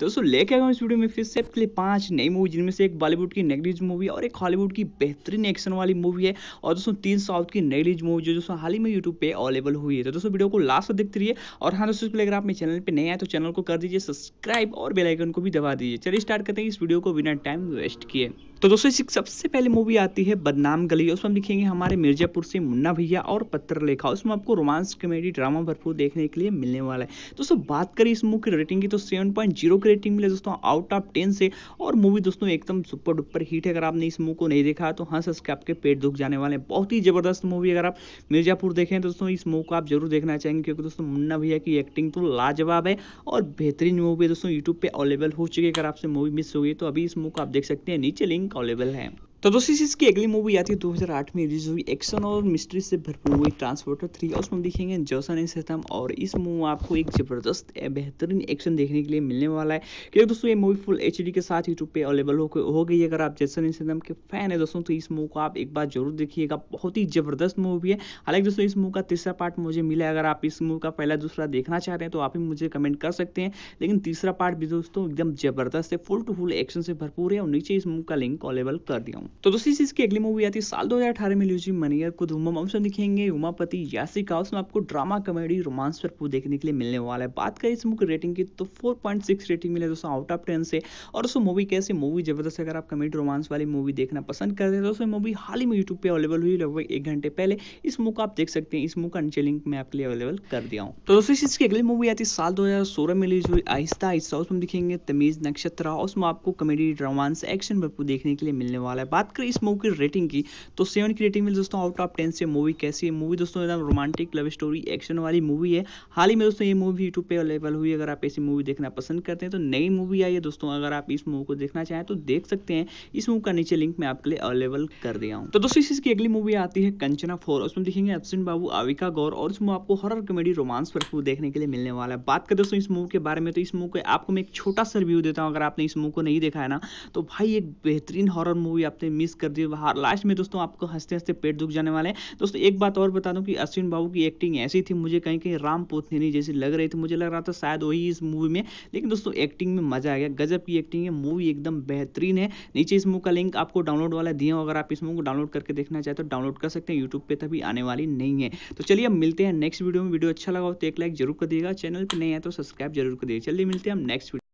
दोस्तों लेके आया इस वीडियो में फिर से आपके लिए पांच नई मूवी जिनमें से एक बॉलीवुड की नेगेटिव मूवी और एक हॉलीवुड की बेहतरीन एक्शन वाली मूवी है और दोस्तों तीन साउथ की नेगेटिव मूवी जो दोस्तों हाल ही में यूट्यूब पे अवेलेबल हुई है तो दोस्तों वीडियो को लास्ट तक देखते रहिए और हाँ दोस्तों अगर आप मेरे चैनल पर नए आए तो चैनल को कर दीजिए सब्सक्राइब और बेलाइकन को भी दबा दीजिए चलिए स्टार्ट करते हैं इस वीडियो को बिना टाइम वेस्ट किए तो दोस्तों इसी सबसे पहले मूवी आती है बदनाम गली उसमें हम लिखेंगे हमारे मिर्जापुर से मुन्ना भैया और पत्र लेखा उसमें आपको रोमांस कॉमेडी ड्रामा भरपूर देखने के लिए मिलने वाला है दोस्तों बात करें इस मूवी की रेटिंग की तो सेवन पॉइंट जीरो लोग रेटिंग मिले दोस्तों आउट ऑफ टेन से और मूवी दोस्तों एकदम सुपर डुपर हिट है अगर आपने इस मूवी को नहीं देखा तो हंस हाँ हंस के आपके पेट दुख जाने वाले बहुत ही जबरदस्त मूवी अगर आप मिर्जापुर देखें दोस्तों इस मूवी को आप जरूर देखना चाहेंगे क्योंकि दोस्तों मुन्ना भैया की एक्टिंग तो लाजवाब है और बेहतरीन मूवी दोस्तों यूट्यूब पर अवेलेबल हो चुकी है अगर आपसे मूवी मिस हो गई तो अभी इस मूवी को आप देख सकते हैं नीचे लिंक अवेलेबल है तो दोस्तों इसकी अगली मूवी आती है 2008 में रिलीज हुई एक्शन और मिस्ट्री से भरपूर हुई ट्रांसपोर्टर थ्री और उसमें दिखेंगे जोसन सहतम और इस मूवी आपको एक जबरदस्त बेहतरीन एक्शन देखने के लिए मिलने वाला है क्योंकि दोस्तों ये मूवी फुल एच के साथ यूट्यूब पे अवेलेबल हो, हो गई है अगर आप जैसन सहतम के फैन है दोस्तों तो इस मूव को आप एक बार जरूर देखिएगा बहुत ही जबरदस्त मूवी है हालांकि दोस्तों इस मूव का तीसरा पार्ट मुझे मिला अगर आप इस मूव का पहला दूसरा देखना चाहते हैं तो आप ही मुझे कमेंट कर सकते हैं लेकिन तीसरा पार्ट भी दोस्तों एकदम जबरदस्त है फुल टू फुल एक्शन से भरपूर है और नीचे इस मूव का लिंक अवेलेबल कर दिया हूँ हूँ तो दूसरी चीज की अगली मूवी आती है साल 2018 में ल्यूजी मनियर को धूमा ममसम दिखेंगे उमापति यासिका उसमें आपको ड्रामा कॉमेडी रोमांस भरपूर देखने के लिए मिलने वाला है बात करें इस मूवी की रेटिंग की तो 4.6 रेटिंग मिले दोस्तों आउट ऑफ टेन से और दोस्तों मूवी कैसे मूवी जबरदस्त अगर आप कॉमेडी रोमांस वाली मूवी देखना पसंद कर रहे हैं दोस्तों मूवी हाल ही में यूट्यूब पर अवेलेबल हुई लगभग एक घंटे पहले इस मूव को आप देख सकते हैं इस मूव का नीचे लिंक मैं आपके लिए अवेलेबल कर दिया हूँ तो दूसरी चीज की अगली मूवी आती है साल दो में रिलीज हुई आहिस्ता आहिस्ता उसमें दिखेंगे तमीज नक्षत्र उसमें आपको कॉमेडी रोमांस एक्शन भरपूर देखने के लिए मिलने वाला है बात करें इस मूवी की रेटिंग की तो सेवन की रेटिंग मिली दोस्तों आउट ऑफ टेन से मूवी कैसी है मूवी दोस्तों एकदम रोमांटिक लव स्टोरी एक्शन वाली मूवी है हाल ही में दोस्तों ये मूवी यूट्यूब पे अवेलेबल हुई अगर आप ऐसी मूवी देखना पसंद करते हैं तो नई मूवी आई है दोस्तों अगर आप इस मूवी को देखना चाहें तो देख सकते हैं इस मूवी का नीचे लिंक मैं आपके लिए अवेलेबल कर दिया हूँ तो दोस्तों इस की अगली मूवी आती है कंचना फोर उसमें देखेंगे अब्सेंट बाबू आविका गौर और इसमें आपको हॉरर कॉमेडी रोमांस भरपूर देखने के लिए मिलने वाला है बात करें दोस्तों इस मूवी के बारे में तो इस मूवी को आपको मैं एक छोटा सा रिव्यू देता हूँ अगर आपने इस मूवी को नहीं देखा है ना तो भाई एक बेहतरीन हॉरर मूवी आपने से मिस कर दिए लास्ट में दोस्तों आपको हंसते हंसते पेट दुख जाने वाले हैं दोस्तों एक बात और बता दूं कि अश्विन बाबू की एक्टिंग ऐसी थी मुझे कहीं कहीं राम पोथनी जैसी लग रही थी मुझे लग रहा था शायद वही इस मूवी में लेकिन दोस्तों एक्टिंग में मजा आ गया गजब की एक्टिंग है मूवी एकदम बेहतरीन है नीचे इस मूव का लिंक आपको डाउनलोड वाला दिया अगर आप इस मूव को डाउनलोड करके देखना चाहे तो डाउनलोड कर सकते हैं यूट्यूब पर तभी आने वाली नहीं है तो चलिए हम मिलते हैं नेक्स्ट वीडियो में वीडियो अच्छा लगा हो तो एक लाइक जरूर कर दिएगा चैनल पर नहीं है तो सब्सक्राइब जरूर कर दिएगा चलिए मिलते हैं हम नेक्स्ट